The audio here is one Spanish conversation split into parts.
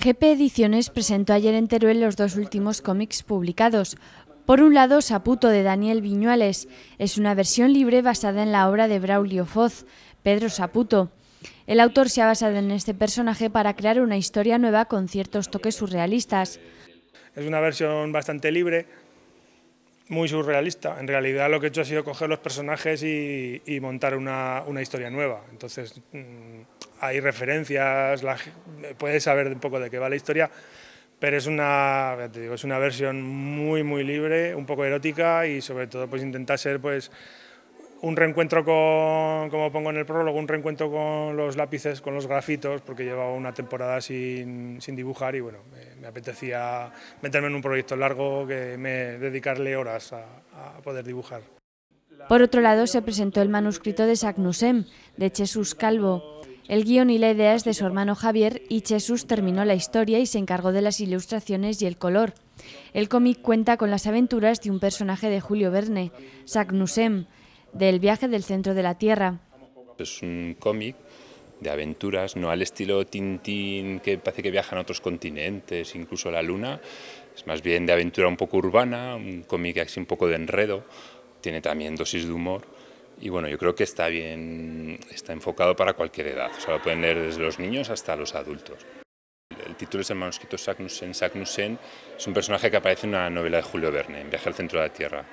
GP Ediciones presentó ayer en Teruel los dos últimos cómics publicados. Por un lado, Saputo de Daniel Viñuales. Es una versión libre basada en la obra de Braulio Foz, Pedro Saputo. El autor se ha basado en este personaje para crear una historia nueva con ciertos toques surrealistas. Es una versión bastante libre, muy surrealista. En realidad lo que he hecho ha sido coger los personajes y, montar una, historia nueva. Entonces mm, hay referencias, la, puedes saber un poco de qué va la historia, pero es una, te digo, es una versión muy, muy libre, un poco erótica y sobre todo pues intentar ser pues un reencuentro con, como pongo en el prólogo, un reencuentro con los lápices, con los grafitos, porque llevaba una temporada sin, dibujar y bueno, me, apetecía meterme en un proyecto largo que me dedicarle horas a, poder dibujar. Por otro lado, se presentó el manuscrito de Sagnusem, de Jesús Calvo. El guión y la idea es de su hermano Javier y Jesús terminó la historia y se encargó de las ilustraciones y el color. El cómic cuenta con las aventuras de un personaje de Julio Verne, Sagnusem, del viaje del centro de la Tierra. Es un cómic de aventuras, no al estilo Tintín que parece que viajan a otros continentes, incluso a la Luna. Es más bien de aventura un poco urbana, un cómic así un poco de enredo, tiene también dosis de humor. Y bueno, yo creo que está bien, está enfocado para cualquier edad, o sea, lo pueden leer desde los niños hasta los adultos. El título es el manuscrito Sagnussen. Sagnussen es un personaje que aparece en una novela de Julio Verne, Viaje al centro de la Tierra.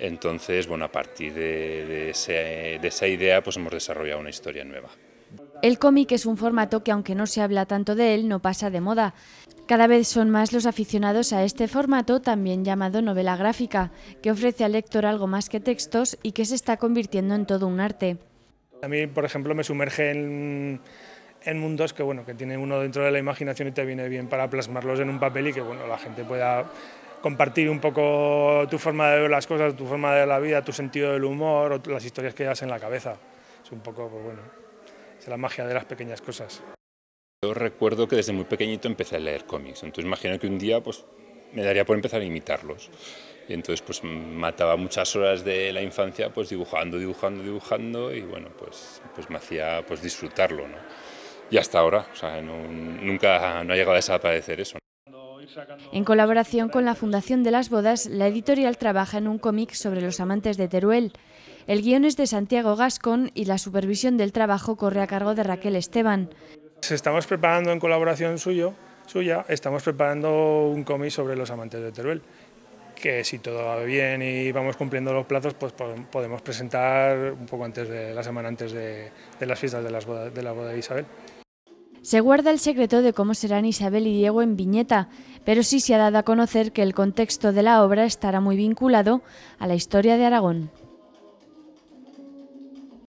Entonces, bueno, a partir de, esa idea pues hemos desarrollado una historia nueva. El cómic es un formato que aunque no se habla tanto de él, no pasa de moda. Cada vez son más los aficionados a este formato, también llamado novela gráfica, que ofrece al lector algo más que textos y que se está convirtiendo en todo un arte. A mí, por ejemplo, me sumerge en, mundos que, bueno, que tiene uno dentro de la imaginación y te viene bien para plasmarlos en un papel y que bueno, la gente pueda compartir un poco tu forma de ver las cosas, tu forma de la vida, tu sentido del humor o las historias que llevas en la cabeza. Es un poco, pues bueno, es la magia de las pequeñas cosas. Yo recuerdo que desde muy pequeñito empecé a leer cómics, entonces imagino que un día pues, me daría por empezar a imitarlos. Y entonces pues mataba muchas horas de la infancia pues dibujando, dibujando, dibujando y bueno, pues, pues me hacía pues disfrutarlo, ¿no? Y hasta ahora, o sea, nunca no ha llegado a desaparecer eso. En colaboración con la Fundación de las Bodas, la editorial trabaja en un cómic sobre los amantes de Teruel. El guión es de Santiago Gascon y la supervisión del trabajo corre a cargo de Raquel Esteban. estamos preparando en colaboración suyo, suya, estamos preparando un cómic sobre los amantes de Teruel que si todo va bien y vamos cumpliendo los plazos, pues podemos presentar un poco antes de la semana antes de, las fiestas de, las de la boda de Isabel. Se guarda el secreto de cómo serán Isabel y Diego en Viñeta, pero sí se ha dado a conocer que el contexto de la obra estará muy vinculado a la historia de Aragón.